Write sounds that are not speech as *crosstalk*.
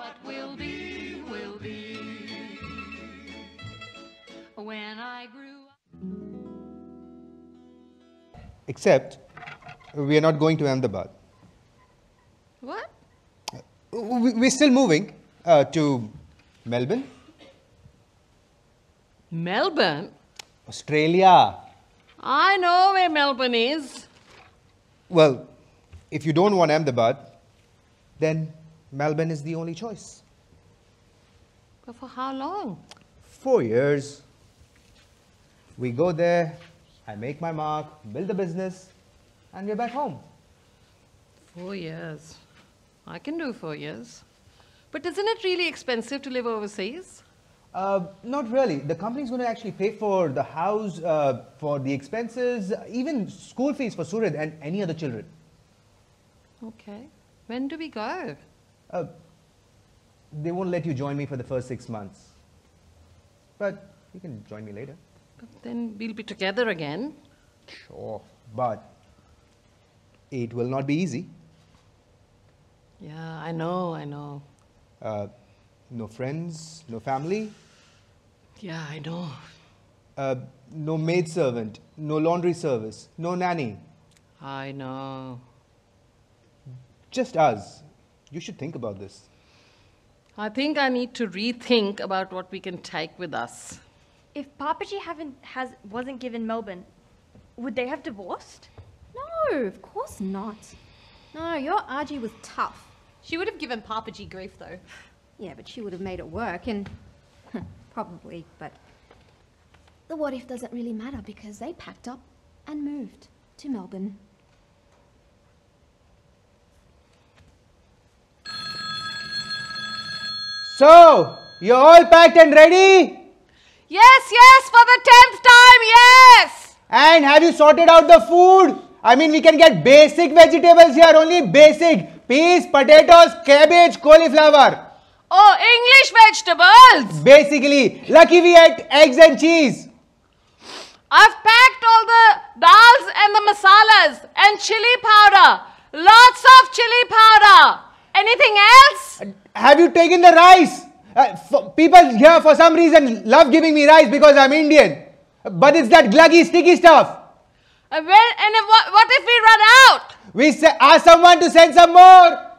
What will be, will be. When I grew up. Except, we are not going to Ahmedabad. What? We're still moving uh, to Melbourne. Melbourne? Australia. I know where Melbourne is. Well, if you don't want Ahmedabad, then Melbourne is the only choice. But for how long? Four years. We go there, I make my mark, build the business, and we're back home. Four years. I can do four years. But isn't it really expensive to live overseas? Uh, not really. The company's going to actually pay for the house, uh, for the expenses, even school fees for Surid and any other children. Okay. When do we go? uh, they won't let you join me for the first six months. But you can join me later. But then we'll be together again. Sure, but it will not be easy. Yeah, I know, I know. Uh, no friends, no family. Yeah, I know. Uh, no maid servant, no laundry service, no nanny. I know. Just us you should think about this. I think I need to rethink about what we can take with us. If Papaji haven't has wasn't given Melbourne, would they have divorced? No, of course not. No, your Argy was tough. She would have given Papaji grief though. Yeah, but she would have made it work and *laughs* probably, but the what if doesn't really matter because they packed up and moved to Melbourne. So, you're all packed and ready? Yes, yes, for the 10th time, yes! And have you sorted out the food? I mean, we can get basic vegetables here, only basic. Peas, potatoes, cabbage, cauliflower. Oh, English vegetables! Basically, lucky we ate eggs and cheese. I've packed all the dals and the masalas and chili powder. Lots of chili powder. Anything else? Have you taken the rice? Uh, people here for some reason love giving me rice because I'm Indian. But it's that gluggy, sticky stuff. Uh, well, and what, what if we run out? We ask someone to send some more.